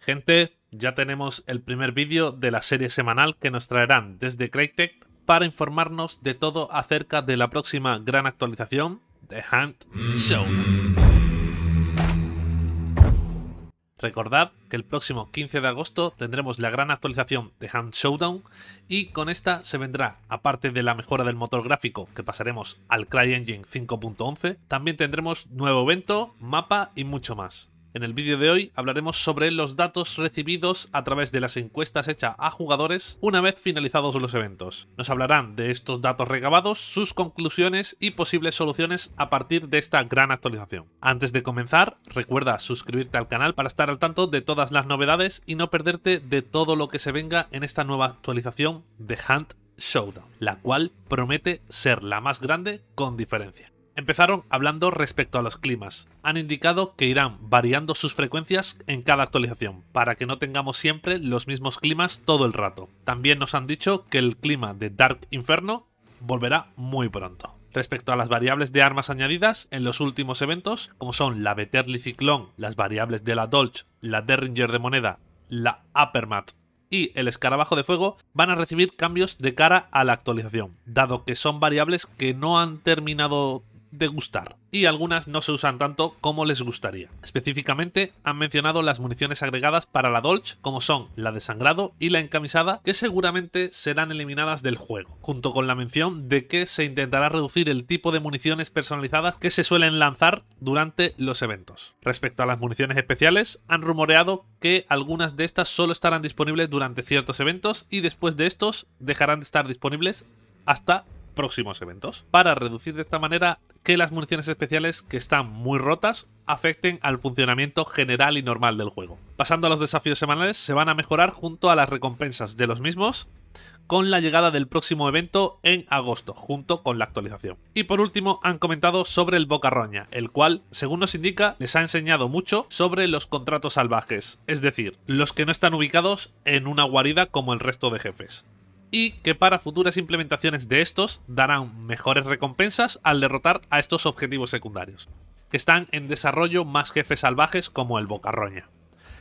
Gente, ya tenemos el primer vídeo de la serie semanal que nos traerán desde Crytek para informarnos de todo acerca de la próxima gran actualización de Hunt Showdown. Recordad que el próximo 15 de agosto tendremos la gran actualización de Hand Showdown y con esta se vendrá, aparte de la mejora del motor gráfico que pasaremos al CryEngine 5.11, también tendremos nuevo evento, mapa y mucho más. En el vídeo de hoy hablaremos sobre los datos recibidos a través de las encuestas hechas a jugadores una vez finalizados los eventos. Nos hablarán de estos datos recabados, sus conclusiones y posibles soluciones a partir de esta gran actualización. Antes de comenzar, recuerda suscribirte al canal para estar al tanto de todas las novedades y no perderte de todo lo que se venga en esta nueva actualización de Hunt Showdown, la cual promete ser la más grande con diferencia. Empezaron hablando respecto a los climas. Han indicado que irán variando sus frecuencias en cada actualización, para que no tengamos siempre los mismos climas todo el rato. También nos han dicho que el clima de Dark Inferno volverá muy pronto. Respecto a las variables de armas añadidas en los últimos eventos, como son la Beterly Ciclón, las variables de la Dolch, la Derringer de moneda, la Uppermat y el escarabajo de fuego van a recibir cambios de cara a la actualización, dado que son variables que no han terminado de gustar y algunas no se usan tanto como les gustaría. Específicamente han mencionado las municiones agregadas para la Dolch como son la de sangrado y la encamisada que seguramente serán eliminadas del juego, junto con la mención de que se intentará reducir el tipo de municiones personalizadas que se suelen lanzar durante los eventos. Respecto a las municiones especiales, han rumoreado que algunas de estas solo estarán disponibles durante ciertos eventos y después de estos dejarán de estar disponibles hasta próximos eventos, para reducir de esta manera las municiones especiales, que están muy rotas, afecten al funcionamiento general y normal del juego. Pasando a los desafíos semanales, se van a mejorar junto a las recompensas de los mismos con la llegada del próximo evento en agosto, junto con la actualización. Y por último, han comentado sobre el Roña, el cual, según nos indica, les ha enseñado mucho sobre los contratos salvajes, es decir, los que no están ubicados en una guarida como el resto de jefes y que para futuras implementaciones de estos darán mejores recompensas al derrotar a estos objetivos secundarios, que están en desarrollo más jefes salvajes como el Bocarroña.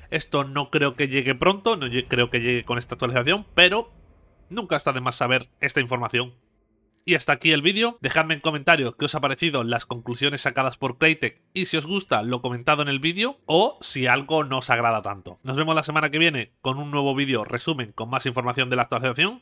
Esto no creo que llegue pronto, no creo que llegue con esta actualización, pero nunca está de más saber esta información. Y hasta aquí el vídeo, dejadme en comentarios qué os ha parecido las conclusiones sacadas por ClayTech y si os gusta lo comentado en el vídeo o si algo no os agrada tanto. Nos vemos la semana que viene con un nuevo vídeo resumen con más información de la actualización